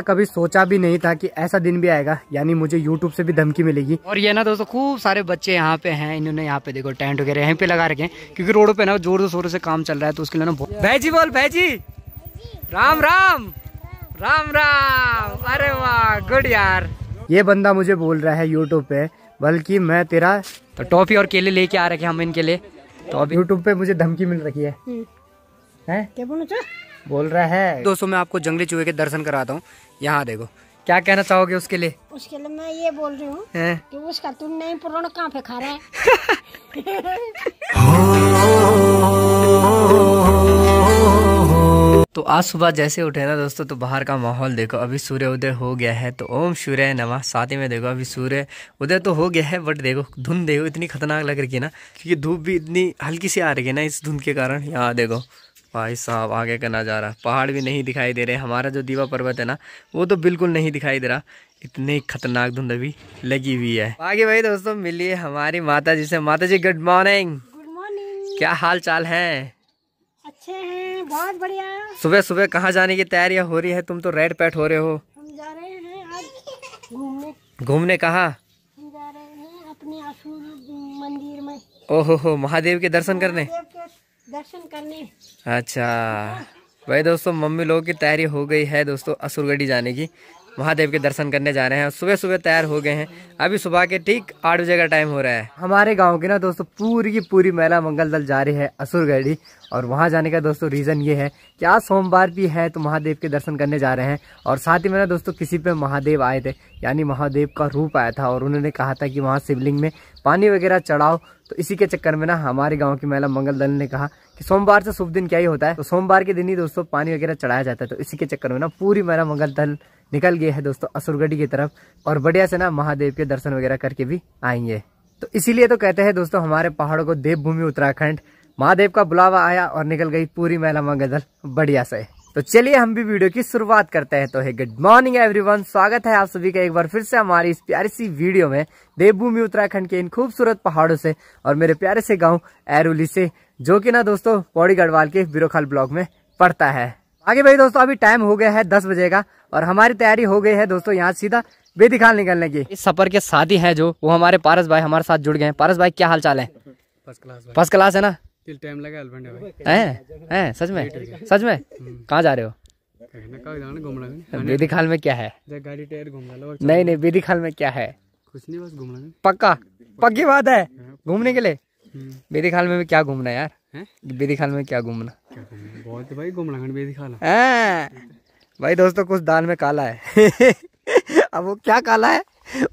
ऐसा कभी सोचा भी नहीं था कि ऐसा दिन भी आएगा यानी मुझे यूट्यूब से भी धमकी मिलेगी और ये ना दोस्तों खूब सारे बच्चे यहाँ पे हैं इन्होंने यहाँ पे देखो टेंट वगैरह यहीं पे लगा रखे हैं क्योंकि रोड पे ना जोर जोर से काम चल रहा है तो उसके लिए ना भैजी बोल भैजी राम राम राम राम अरे वाह गुड यार ये बंदा मुझे बोल रहा है यूट्यूब पे बल्कि मैं तेरा तो टॉफी और केले लेके आ रखे हम इनके लिए तो अब यूट्यूब पे मुझे धमकी मिल रखी है, हम्म। क्या बोल रहा है दोस्तों मैं आपको जंगली चूहे के दर्शन कराता हूँ यहाँ देखो क्या कहना चाहोगे उसके लिए उसके लिए मैं ये बोल रही हूँ कि उसका तुम नई पुरान कहाँ पे खा रहा है तो आज सुबह जैसे उठे ना दोस्तों तो बाहर का माहौल देखो अभी सूर्य उदय हो गया है तो ओम सूर्य नमः साथ ही में देखो अभी सूर्य उदय तो हो गया है बट देखो धुंध देखो इतनी खतरनाक लग रही है ना क्योंकि धूप भी इतनी हल्की सी आ रही है ना इस धुंध के कारण यहाँ देखो भाई साहब आगे का नज़ारा पहाड़ भी नहीं दिखाई दे रहे हमारा जो दीवा पर्वत है ना वो तो बिल्कुल नहीं दिखाई दे रहा इतनी खतरनाक धुंध भी लगी हुई है आगे भाई दोस्तों मिलिए हमारी माता जी से माता जी गुड मॉर्निंग क्या हाल चाल है अच्छे हैं बहुत बढ़िया सुबह सुबह कहाँ जाने की तैयारियाँ हो रही है तुम तो रेड पैट हो रहे हो घूमने कहा मंदिर में ओहो हो महादेव के दर्शन करने दर्शन करने अच्छा भाई दोस्तों मम्मी लोगों की तैयारी हो गई है दोस्तों असुरगढ़ी जाने की महादेव के दर्शन करने जा रहे हैं सुबह सुबह तैयार हो गए हैं अभी सुबह के ठीक आठ बजे का टाइम हो रहा है हमारे गांव के ना दोस्तों पूरी की पूरी मेला मंगल दल जा रही है असुरगढ़ी और वहां जाने का दोस्तों रीज़न ये है कि आज सोमवार भी है तो महादेव के दर्शन करने जा रहे हैं और साथ ही में ना दोस्तों किसी पे महादेव आए थे यानी महादेव का रूप आया था और उन्होंने कहा था कि वहाँ शिवलिंग में पानी वगैरह चढ़ाओ तो इसी के चक्कर में ना हमारे गांव की महिला मंगल दल ने कहा कि सोमवार से शुभ दिन क्या ही होता है तो सोमवार के दिन ही दोस्तों पानी वगैरह चढ़ाया जाता है तो इसी के चक्कर में ना पूरी महिला मंगल दल निकल गए हैं दोस्तों असुरगढ़ी की तरफ और बढ़िया से ना महादेव के दर्शन वगैरह करके भी आएंगे तो इसीलिए तो कहते हैं दोस्तों हमारे पहाड़ों को देवभूमि उत्तराखंड महादेव का बुलावा आया और निकल गई पूरी महिला मंगल बढ़िया से तो चलिए हम भी वीडियो की शुरुआत करते हैं तो है गुड मॉर्निंग एवरीवन स्वागत है आप सभी का एक बार फिर से हमारी इस प्यारी सी वीडियो में देवभूमि उत्तराखंड के इन खूबसूरत पहाड़ों से और मेरे प्यारे से गांव एरुली से जो कि ना दोस्तों पौड़ी गढ़वाल के बिरोखाल ब्लॉक में पड़ता है आगे भाई दोस्तों अभी टाइम हो गया है दस बजे का और हमारी तैयारी हो गई है दोस्तों यहाँ सीधा बेदिखाल निकलने की इस सफर के साथी हैं जो वो हमारे पारस भाई हमारे साथ जुड़ गए हैं पारस भाई क्या हाल चाल है फर्स्ट क्लास है ना टाइम लगा हैं सच में सच में हम्म। कहाँ जा रहे हो बेदी खाल में क्या है गाड़ी टायर घूमना नहीं नहीं बेदी खाल में क्या है कुछ नहीं बस घूमना पक्का पक्की बात है हाँ। घूमने के लिए हम्म। बेदी खाल में भी क्या घूमना यार बेदी खाल में क्या घूमना बहुत भाई घूमना बेदी हाँ। भाई दोस्तों तो कुछ दाल में काला है अब वो क्या काला है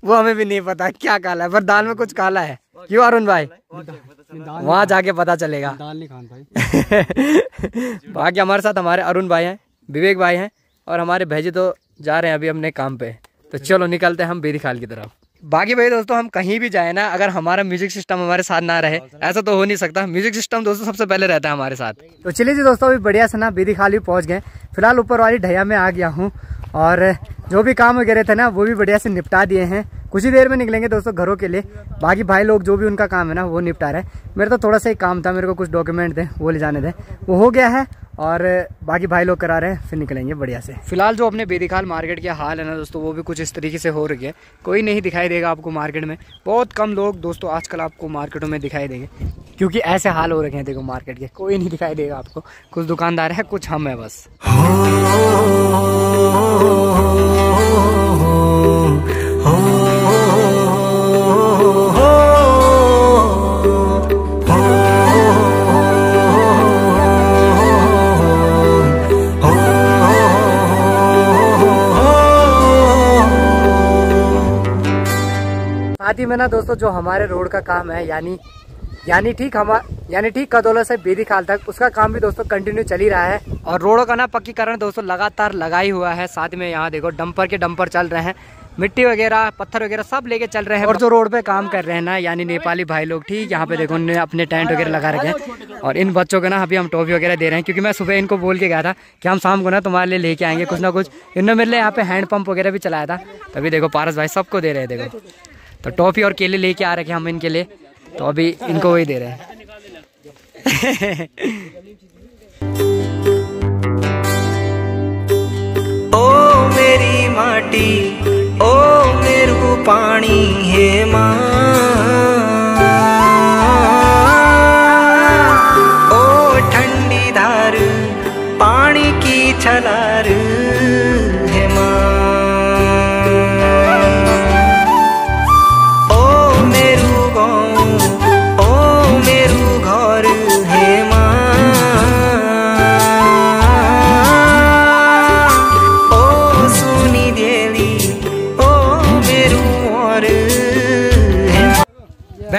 वो हमें भी नहीं पता क्या काला है पर दाल में कुछ काला है क्यों अरुण भाई वहाँ जाके पता चलेगा दाल नहीं भाई बाकी हमारे साथ हमारे अरुण भाई हैं विवेक भाई हैं और हमारे भेजे तो जा रहे हैं अभी अपने काम पे तो चलो निकलते हैं हम बेदी खाल की तरफ बाकी भाई दोस्तों हम कहीं भी जाए ना अगर हमारा म्यूजिक सिस्टम हमारे साथ ना रहे हाँ, ऐसा तो हो नहीं सकता म्यूजिक सिस्टम दोस्तों सबसे पहले रहता है हमारे साथ तो चलिए जी दोस्तों अभी बढ़िया से ना बीदी खाली पहुंच गए फिलहाल ऊपर वाली ढैया में आ गया हूँ और जो भी काम वगैरह थे ना वो भी बढ़िया से निपटा दिए हैं कुछ ही देर में निकलेंगे दोस्तों घरों के लिए बाकी भाई लोग जो भी उनका काम है ना वो निपटा रहे मेरा तो थोड़ा सा ही काम था मेरे को कुछ डॉक्यूमेंट दें वो ले जाने दें वो हो गया है और बाकी भाई लोग करा रहे हैं फिर निकलेंगे बढ़िया से फिलहाल जो अपने बेदिखाल मार्केट का हाल है ना दोस्तों वो भी कुछ इस तरीके से हो रही है कोई नहीं दिखाई देगा आपको मार्केट में बहुत कम लोग दोस्तों आजकल आपको मार्केटों में दिखाई देंगे क्योंकि ऐसे हाल हो रखे हैं देखो मार्केट के कोई नहीं दिखाई देगा आपको कुछ दुकानदार है कुछ हम है बस हो आदि में ना दोस्तों जो हमारे रोड का काम है यानी यानी ठीक हमारा यानी ठीक कदोला से बेदी खाल तक उसका काम भी दोस्तों कंटिन्यू चल ही रहा है और रोडों का ना पक्कीकरण दोस्तों लगातार लगा ही हुआ है साथ में यहाँ देखो डंपर के डंपर चल रहे हैं मिट्टी वगैरह पत्थर वगैरह सब लेके चल रहे हैं और जो रोड पे काम हाँ। कर रहे हैं ना यानी नेपाली भाई लोग ठीक यहाँ पे देखो उन्होंने अपने टेंट वगैरह लगा रखे हैं और इन बच्चों को ना अभी हम टॉफी वगैरह दे रहे हैं क्योंकि मैं सुबह इनको बोल के गया था कि हम शाम को ना तुम्हारे लिए लेके आएंगे कुछ ना कुछ इन्होंने मेरे लिए यहाँ पे हैंडपम्प वगैरह भी चलाया था तभी देखो पारस भाई सबको दे रहे हैं देखो तो टॉफ़ी और केले लेके आ रखे हम इनके लिए तो अभी इनको वही दे रहे हैं ओ मेरी माटी ओ मेरू पानी है माँ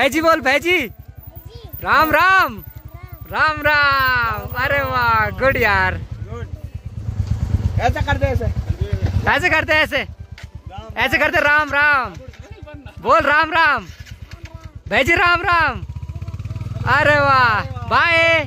भैजी बोल भैजी राम राम राम राम अरे वाह गुड यार ऐसे करते ऐसे ऐसे करते ऐसे ऐसे करते राम राम बोल राम राम भैजी राम राम अरे वाह बाय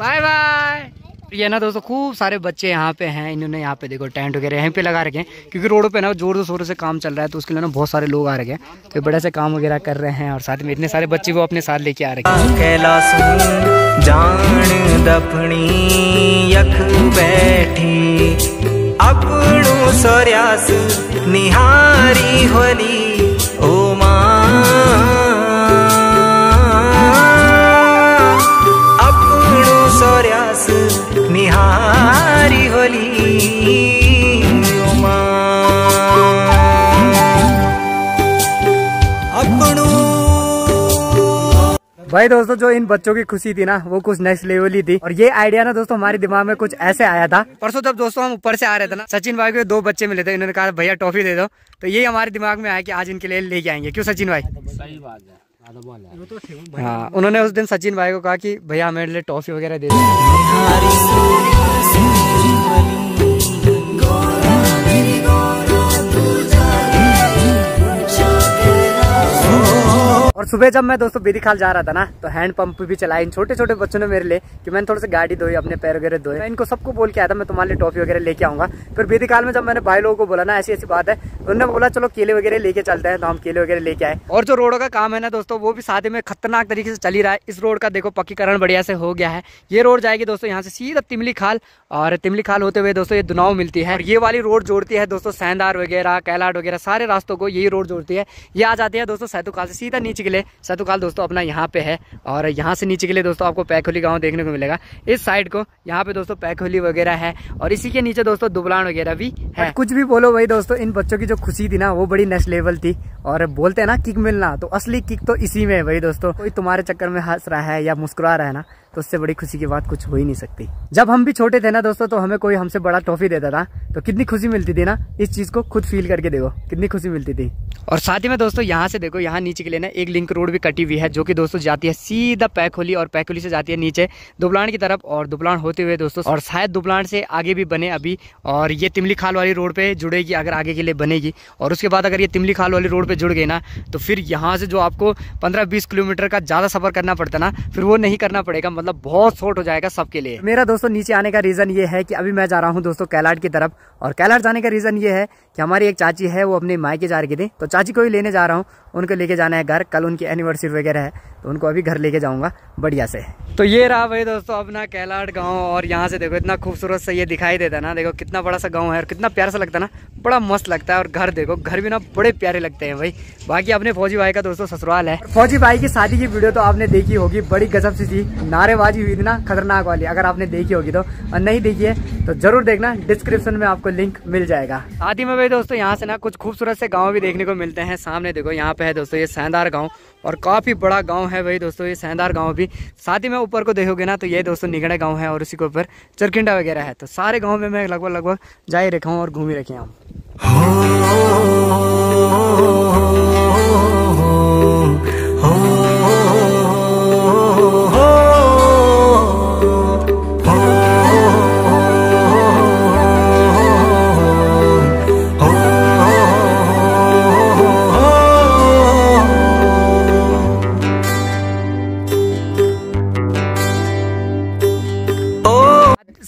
बाय बाय ये ना दोस्तों खूब सारे बच्चे यहाँ पे हैं इन्होंने यहाँ पे देखो टेंट वगैरह यहीं पे लगा रखे हैं क्योंकि रोड पे ना जोर शोर से काम चल रहा है तो उसके लिए ना बहुत सारे लोग आ रखे हैं तो बड़े से काम वगैरह कर रहे हैं और साथ में इतने सारे बच्चे वो अपने साथ लेके आ रखे हैं निहारी होली भाई दोस्तों जो इन बच्चों की खुशी थी ना वो कुछ नेक्स्ट लेवल ही थी और ये आइडिया ना दोस्तों हमारे दिमाग में कुछ ऐसे आया था परसों जब दोस्तों हम ऊपर से आ रहे थे ना सचिन भाई को दो बच्चे मिले थे इन्होंने कहा भैया ट्रॉफी दे दो तो ये हमारे दिमाग में आया कि आज इनके लिए लेके आएंगे क्यों सचिन भाई सही बात है तो हाँ उन्होंने उस दिन सचिन भाई को कहा कि भैया मेरे लिए ट्रॉफी वगैरह दे दो और सुबह जब मैं दोस्तों बेदी खाल जा रहा था ना तो हैंड पंप भी चलाया इन छोटे छोटे बच्चों ने मेरे लिए कि मैंने थोड़ी सी गाड़ी धोई अपने पैर वगैरह धोए इनको सबको बोल के आया था मैं तुम्हारे लिए टॉफी वगैरह लेके आऊंगा फिर बेदी काल में जब मैंने भाई लोगों को बोला ना ऐसी ऐसी बात है तो उन्होंने बोला चलो केले वगैरह लेके चलते हैं तो हम केले वगैरह लेके आए और जो रोडों का काम है ना दोस्तों वो भी साथ में खतरनाक तरीके से चली रहा है इस रोड का देखो पक्कीकरण बढ़िया से हो गया है ये रोड जाएगी दोस्तों यहाँ से सीधा तिमली खाल और तिमली खाल होते हुए दोस्तों ये दुनाव मिलती है ये वाली रोड जोड़ती है दोस्तों सैंदार वगैरह कैलाट वगैरह सारे रास्तों को यही रोड जोड़ती है ये आ जाती है दोस्तों सैतु खाल से सीधा नीचे के लिए सतुकाल दोस्तों अपना यहाँ पे है और यहाँ से नीचे के लिए दोस्तों आपको पैखोली गांव देखने को मिलेगा इस साइड को यहाँ पे दोस्तों पैखोली वगैरह है और इसी के नीचे दोस्तों दुबलान वगैरह भी है कुछ भी बोलो वही दोस्तों इन बच्चों की जो खुशी थी ना वो बड़ी नेक्स्ट लेवल थी और बोलते है ना किक मिलना तो असली किक तो इसी में है वही दोस्तों कोई तुम्हारे चक्कर में हंस रहा है या मुस्कुरा रहा है ना तो उससे बड़ी खुशी की बात कुछ हो ही नहीं सकती जब हम भी छोटे थे ना दोस्तों तो हमें कोई हमसे बड़ा ट्रॉफी देता था तो कितनी खुशी मिलती थी ना इस चीज़ को खुद फील करके देखो कितनी खुशी मिलती थी और साथ ही में दोस्तों यहाँ से देखो यहाँ नीचे के लिए ना एक लिंक रोड भी कटी हुई है जो कि दोस्तों जाती है सीधा पैखोली और पैखोली से जाती है नीचे दुबलाण की तरफ और दुबलाण होते हुए दोस्तों और शायद दुबलाण से आगे भी बने अभी और ये तिमली खाल वाली रोड पे जुड़ेगी अगर आगे के लिए बनेगी और उसके बाद अगर ये तिमली खाल वाली रोड पे जुड़ गई ना तो फिर यहाँ से जो आपको पंद्रह बीस किलोमीटर का ज़्यादा सफ़र करना पड़ता ना फिर वो नहीं करना पड़ेगा मतलब बहुत शॉर्ट हो जाएगा सबके लिए मेरा दोस्तों नीचे आने का रीजन ये है कि अभी मैं जा रहा हूँ दोस्तों कैलाट की तरफ और कैलाट जाने का रीजन ये है कि हमारी एक चाची है वो अपने मायके जा रही थी तो चाची को ही लेने जा रहा हूँ उनको लेके जाना है घर कल उनकी एनिवर्सरी वगैरह है तो उनको अभी घर लेके जाऊंगा बढ़िया से तो ये रहा भाई दोस्तों अपना कैलाट गाँव और यहाँ से देखो इतना खूबसूरत से ये दिखाई देता ना देखो कितना बड़ा सा गाँव है और कितना प्यार सा लगता ना बड़ा मस्त लगता है और घर देखो घर भी ना बड़े प्यारे लगते हैं भाई बाकी अपने फौजी भाई का दोस्तों ससुराल है फौजी भाई की शादी की वीडियो तो आपने देखी होगी बड़ी गजब सी थी नार नारेबाजी हुई थी ना खतरनाक वाली अगर आपने देखी होगी तो और नहीं देखी है तो जरूर देखना डिस्क्रिप्शन में आपको लिंक मिल जाएगा आदि में भाई दोस्तों यहाँ से ना कुछ खूबसूरत से गांव भी देखने को मिलते हैं सामने देखो यहाँ पे है दोस्तों ये सैंदार गाँव और काफ़ी बड़ा गाँव है भाई दोस्तों ये सैंदार गाँव भी साथ ही में ऊपर को देखोगे ना तो ये दोस्तों निगड़े गाँव है और उसी के ऊपर चरखिंडा वगैरह है तो सारे गाँव में मैं लगभग लगभग जा ही रखा हूँ और घूम ही रखे हूँ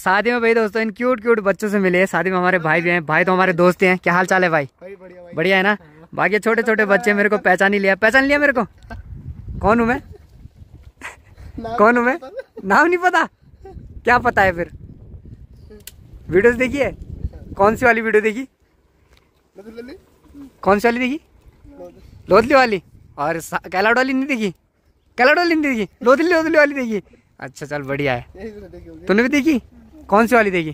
शादी में भाई दोस्तों इन क्यूट क्यूट बच्चों से मिले शादी में हमारे भाई भी हैं भाई तो हमारे दोस्त हैं क्या हाल चाल है भाई बढ़िया है ना बाकी छोटे छोटे बच्चे मेरे को पहचान ही लिया पहचान लिया मेरे को कौन हूँ मैं कौन हूँ मैं नाम नहीं पता क्या पता है फिर वीडियोस देखी है कौन सी वाली वीडियो देखी कौन सी वाली देखी लोधली वाली और कैलाड वाली नहीं देखी कैलाड वाली नहीं देखी लोधली लोधली वाली देखी अच्छा चल बढ़िया है तो तूने भी देखी कौन सी वाली देखी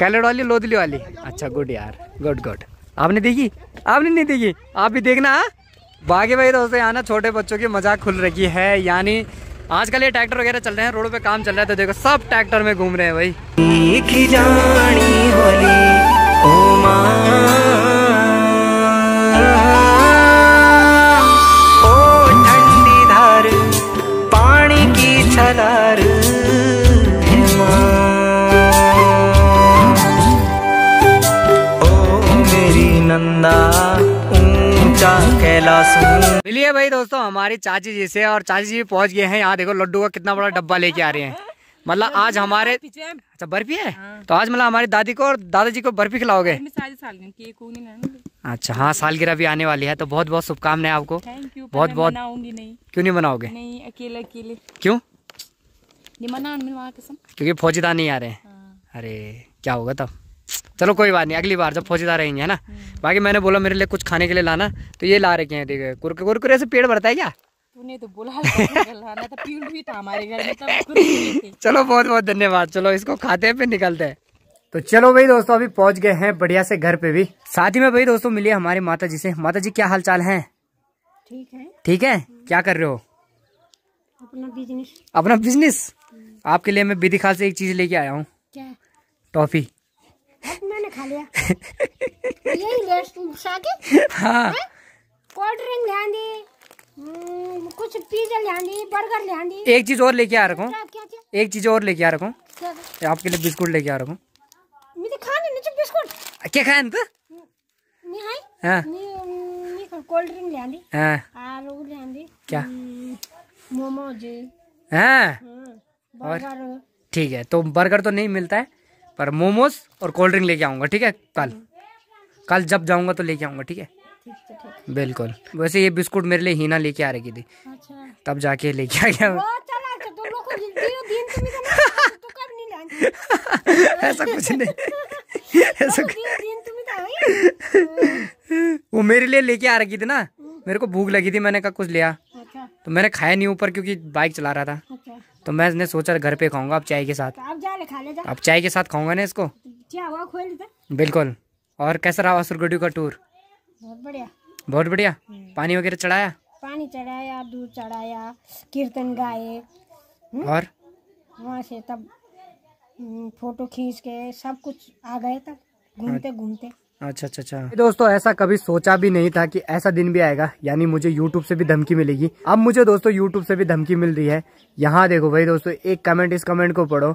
कैलेड वाली लोदली वाली अच्छा गुड यार गुड गुड आपने देखी आपने नहीं देखी आप भी देखना हाँ? बागे भाई दोस्तों यहाँ ना छोटे बच्चों की मजाक खुल रही है यानी आजकल ये ट्रैक्टर वगैरह चल रहे हैं रोड पे काम चल रहा है तो देखो सब ट्रैक्टर में घूम रहे हैं भाई मिलिए भाई दोस्तों हमारी चाची जी से और चाची जी पहुंच गए हैं यहाँ देखो लड्डू का कितना बड़ा डब्बा लेके आ रहे हैं मतलब आज हमारे अच्छा बर्फी है हाँ। तो आज मतलब हमारी दादी को और दादाजी को बर्फी खिलाओगे अच्छा हाँ सालगिरह भी आने वाली है तो बहुत बहुत शुभकामनाएं आपको बहुत बहुत नहीं क्यों नहीं मनाओगे क्यूँ मना क्यूँकी क्यों क्योंकि फौजीदार नहीं आ रहे हैं हाँ। अरे क्या होगा तब चलो कोई बात नहीं अगली बार जब फौजीदार रहेंगे है ना हम्म। बाकी मैंने बोला मेरे लिए कुछ खाने के लिए लाना तो ये ला रखे हैं कुरकुरे कुरकुरे से पेड़ भरता है क्या तूने तो बोला लाना था पीड़ भी था हमारे घर में चलो बहुत बहुत धन्यवाद चलो इसको खाते हैं फिर निकलते हैं तो चलो भाई दोस्तों अभी पहुंच गए हैं बढ़िया से घर पे भी साथ ही में भाई दोस्तों मिली हमारे माता जी से माता जी क्या हाल चाल है ठीक है ठीक है क्या कर रहे हो अपना बिजनेस अपना बिजनेस हम्म। आपके लिए मैं विधि खाल से एक चीज लेके आया हूँ टॉफी हाँ। हम्म, कुछ पिज्जा बर्गर एक चीज और लेके आ रखो एक चीज और लेके आ रखो आपके लिए बिस्कुट लेके आ रखो मुझे खाने बिस्कुट क्या खाए तो हां मैं कोल्ड ड्रिंक हां हां हम्म, हाँ। हाँ, बर्गर ठीक है तो बर्गर तो नहीं मिलता है पर मोमोज और कोल्ड ड्रिंक लेके आऊँगा ठीक है कल कल जब जाऊँगा तो लेके आऊँगा ठीक है बिल्कुल वैसे ये बिस्कुट मेरे लिए हीना लेके आ रही थी अच्छा। तब जाके लेके आ गया अच्छा, तो ऐसा कुछ नहीं ऐसा तो वो मेरे लिए लेके आ रही थी ना मेरे को भूख लगी थी मैंने कहा कुछ लिया अच्छा। तो मैंने खाया नहीं ऊपर क्योंकि बाइक चला रहा था अच्छा। तो मैं इसने सोचा घर पे खाऊंगा अब चाय के साथ तो अब चाय के साथ खाऊंगा ना इसको बिल्कुल और कैसा रहा असुरगढ़ी का टूर बहुत बढ़िया बहुत बढ़िया हम्म। पानी वगैरह चढ़ाया पानी चढ़ाया दूध चढ़ाया कीर्तन गाए हम्म। और वहाँ से तब हम्म, फोटो खींच के सब कुछ आ गए तब घूमते अच्छा। घूमते अच्छा अच्छा अच्छा दोस्तों ऐसा कभी सोचा भी नहीं था कि ऐसा दिन भी आएगा यानी मुझे यूट्यूब से भी धमकी मिलेगी अब मुझे दोस्तों यूट्यूब से भी धमकी मिल रही है यहाँ देखो भाई दोस्तों एक कमेंट इस कमेंट को पढ़ो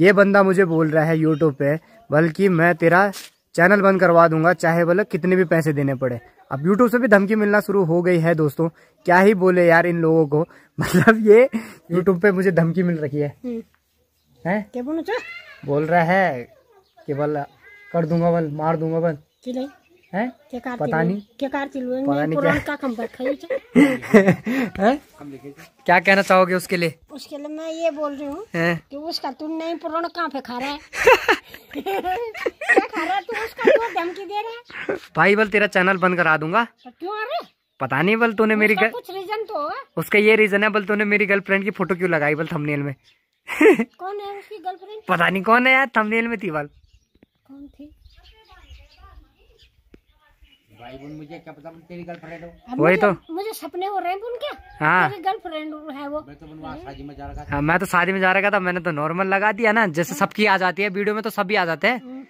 ये बंदा मुझे बोल रहा है यूट्यूब पे बल्कि मैं तेरा चैनल बंद करवा दूंगा चाहे बोले कितने भी पैसे देने पड़े अब यूट्यूब से भी धमकी मिलना शुरू हो गई है दोस्तों क्या ही बोले यार इन लोगों को मतलब ये यूट्यूब पे मुझे धमकी मिल रही है हम्म। हैं क्या बोल रहा है केवल कर दूंगा बल मार दूंगा बल है पता नहीं तो। क्या कहना चाहोगे उसके लिए उसके लिए मैं ये बोल रही हूँ कि उसका तुम नहीं पुरान कहाँ पे खा रहा है खा रहा है तू उसका क्यों धमकी दे रहा है भाई बल तेरा चैनल बंद करा दूंगा तो क्यों आ रहा पता नहीं बल तूने मेरी कुछ रीजन तो होगा उसका ये रीजन है बल तूने मेरी गर्लफ्रेंड की फोटो क्यों लगाई बल थंबनेल में कौन है उसकी गर्लफ्रेंड पता नहीं कौन है यार थंबनेल में थी बल कौन थी भाई बोल मुझे क्या पता तेरी गर्लफ्रेंड हो वही तो मुझे सपने हो रहे हैं बुन क्या हाँ गर्लफ्रेंड है वो तो हाँ, मैं तो शादी में जा रहा था मैं तो शादी में जा रहा था मैंने तो नॉर्मल लगा दिया ना जैसे हाँ। सबकी आ जाती है वीडियो में तो सभी आ जाते हैं हम्म।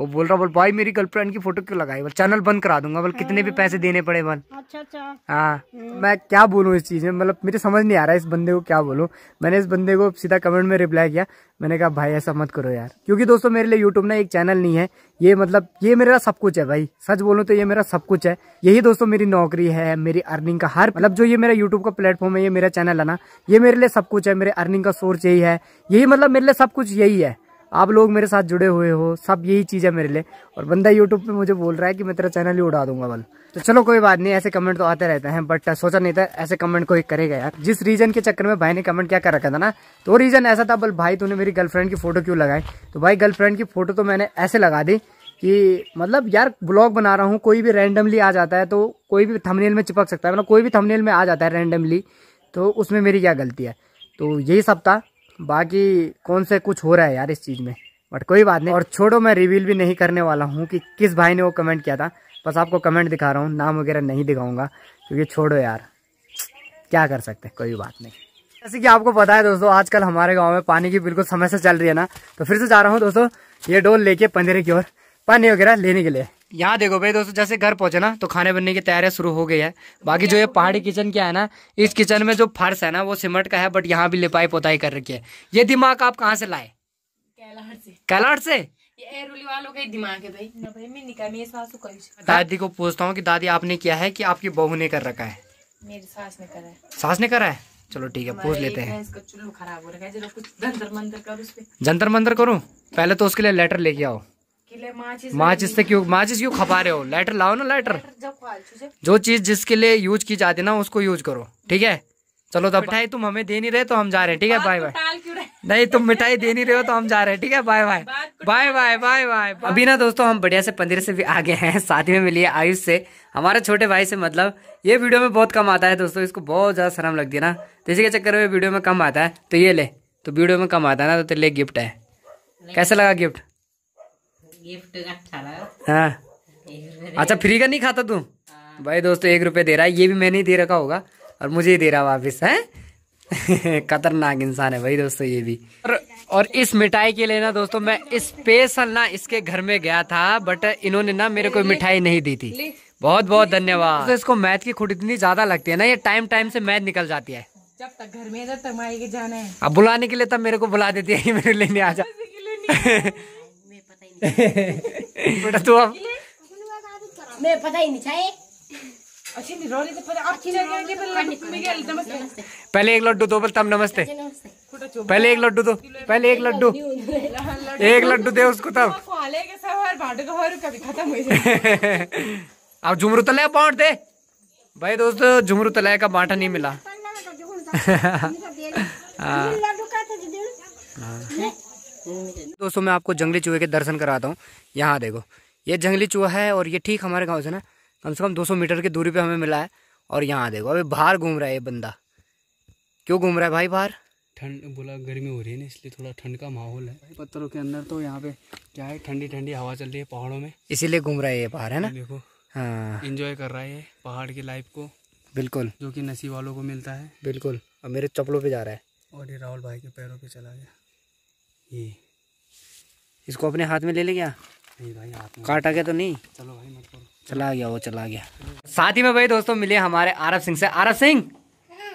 वो बोल रहा बोल भाई मेरी गर्लफ्रेंड की फोटो क्यों लगाई बोल चैनल बंद करा दूंगा बोल कितने भी पैसे देने पड़े बोल अच्छा अच्छा हाँ हम्म। मैं क्या बोलूँ इस चीज़ में मतलब मुझे समझ नहीं आ रहा है इस बंदे को क्या बोलूँ मैंने इस बंदे को सीधा कमेंट में रिप्लाई किया मैंने कहा भाई ऐसा मत करो यार क्योंकि दोस्तों मेरे लिए यूट्यूब ना एक चैनल नहीं है ये मतलब ये मेरा सब कुछ है भाई सच बोलूँ तो ये मेरा सब कुछ है यही दोस्तों मेरी नौकरी है मेरी अर्निंग का हर मतलब जो ये मेरा यूट्यूब का प्लेटफॉर्म है ये मेरा चैनल है ना ये मेरे लिए सब कुछ है मेरे अर्निंग का सोर्स यही है यही मतलब मेरे लिए सब कुछ यही है आप लोग मेरे साथ जुड़े हुए हो सब यही चीज़ है मेरे लिए और बंदा यूट्यूब पे मुझे बोल रहा है कि मैं तेरा चैनल ही उड़ा दूंगा बल तो चलो कोई बात नहीं ऐसे कमेंट तो आते रहते हैं बट सोचा नहीं था ऐसे कमेंट कोई करेगा यार जिस रीजन के चक्कर में भाई ने कमेंट क्या कर रखा था ना तो रीजन ऐसा था बल भाई तूने मेरी गर्लफ्रेंड की फोटो क्यों लगाई तो भाई गर्लफ्रेंड की फोटो तो मैंने ऐसे लगा दी कि मतलब यार ब्लॉग बना रहा हूँ कोई भी रैंडमली आ जाता है तो कोई भी थमनेल में चिपक सकता है मतलब कोई भी थमनेल में आ जाता है रैंडमली तो उसमें मेरी क्या गलती है तो यही सब था बाकी कौन से कुछ हो रहा है यार इस चीज़ में बट कोई बात नहीं और छोड़ो मैं रिवील भी नहीं करने वाला हूँ कि किस भाई ने वो कमेंट किया था बस आपको कमेंट दिखा रहा हूँ नाम वगैरह नहीं दिखाऊंगा क्योंकि छोड़ो यार क्या कर सकते हैं कोई बात नहीं जैसे कि आपको पता है दोस्तों आजकल हमारे गांव में पानी की बिल्कुल समस्या चल रही है ना तो फिर से जा रहा हूँ दोस्तों ये डोल लेके पंदेरे की ओर पानी वगैरह लेने के लिए यहाँ देखो भाई दोस्तों जैसे घर पहुँचे ना तो खाने बनने की तैयारी शुरू हो गई है बाकी जो ये पहाड़ी किचन क्या है ना इस किचन में जो फर्श है ना वो सिमट का है बट यहाँ भी लिपाई पोताई कर रखी है ये दिमाग आप कहाँ से लाए कैलाट से दादी को पूछता हूँ की दादी आपने किया है की आपकी बहू ने कर रखा है मेरी सास ने करा है सास ने करा है चलो ठीक है पूछ लेते हैं जंतर मंतर करूँ पहले तो उसके लिए लेटर लेके आओ माचिस से क्यों माचिस क्यों खपा रहे हो लाइटर लाओ ना लाइटर जो चीज जिसके लिए यूज की जाती ना उसको यूज करो ठीक है चलो तो मिठाई तुम हमें दे नहीं रहे तो हम जा रहे हैं ठीक है बाय बाय नहीं तुम मिठाई दे नहीं रहे हो तो हम जा रहे हैं ठीक है bye bye bye bye bye bye अभी ना दोस्तों हम बढ़िया से पंद्रह से भी आगे हैं साथ में मिलिए आयुष से हमारे छोटे भाई से मतलब ये वीडियो में बहुत कम आता है दोस्तों इसको बहुत ज़्यादा शर्म लगती है ना तो इसी के चक्कर में वीडियो में कम आता है तो ये ले तो वीडियो में कम आता है ना तो ले गिफ्ट है कैसे लगा गिफ्ट हाँ। अच्छा फ्री का नहीं खाता तू हाँ। भाई दोस्तों एक रुपये दे रहा है ये भी मैंने ही दे रखा होगा और मुझे ही दे रहा वापिस है खतरनाक इंसान है भाई दोस्तों ये भी और, और इस मिठाई के लिए ना दोस्तों मैं स्पेशल ना इसके घर में गया था बट इन्होंने ना मेरे को मिठाई नहीं दी थी बहुत बहुत धन्यवाद तो इसको मैथ की खुट इतनी ज्यादा लगती है ना ये टाइम टाइम से मैथ निकल जाती है जब तक घर में जाना है अब बुलाने के लिए तब मेरे को बुला देती है मेरे लेने आ जा बेटा तू अब मैं पता ही नहीं चाहे तो तो पहले एक लड्डू दो बल तब नमस्ते पहले एक लड्डू दो अच्छा, अच्छा पहले एक लड्डू एक लड्डू दे उसको तब अब झुमरू तलाया बांट दे भाई दोस्त झुमरू तलाया का बांटा नहीं मिला हाँ दोस्तों मैं आपको जंगली चूहे के दर्शन कराता हूँ यहाँ देखो ये जंगली चूहा है और ये ठीक हमारे गाँव से ना कम से कम 200 मीटर की दूरी पे हमें मिला है और यहाँ देखो अभी बाहर घूम रहा है ये बंदा क्यों घूम रहा है भाई बाहर ठंड बोला गर्मी हो रही है ना इसलिए थोड़ा ठंड का माहौल है पत्थरों के अंदर तो यहाँ पे क्या है ठंडी ठंडी हवा चल रही है पहाड़ों में इसीलिए घूम रहा है ये बाहर है ना देखो हाँ इंजॉय कर रहा है पहाड़ की लाइफ को बिल्कुल जो कि नसीब वालों को मिलता है बिल्कुल और मेरे चपलों पे जा रहा है और ये राहुल भाई के पैरों पे चला गया ये इसको अपने हाथ में ले ले गया भाई काटा गया तो नहीं चलो भाई मत करो चला गया वो चला गया साथ ही में भाई दोस्तों मिले हमारे आरब सिंह से आरब सिंह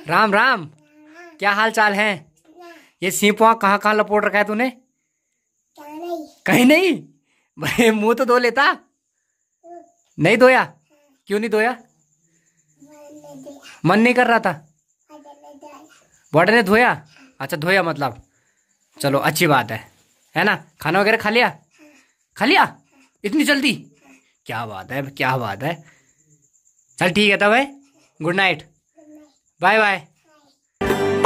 राम राम क्या हाल चाल है ये सीप वहाँ कहाँ कहाँ लपोट रखा है तूने कहीं नहीं भाई मुंह तो धो लेता नहीं धोया क्यों नहीं धोया मन नहीं कर रहा था बॉडर ने धोया अच्छा धोया मतलब चलो अच्छी बात है है ना खाना वगैरह खा लिया खा लिया इतनी जल्दी क्या बात है क्या बात है चल ठीक है तब तो भाई गुड नाइट बाय बाय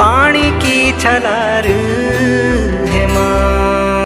पानी की छलार है माँ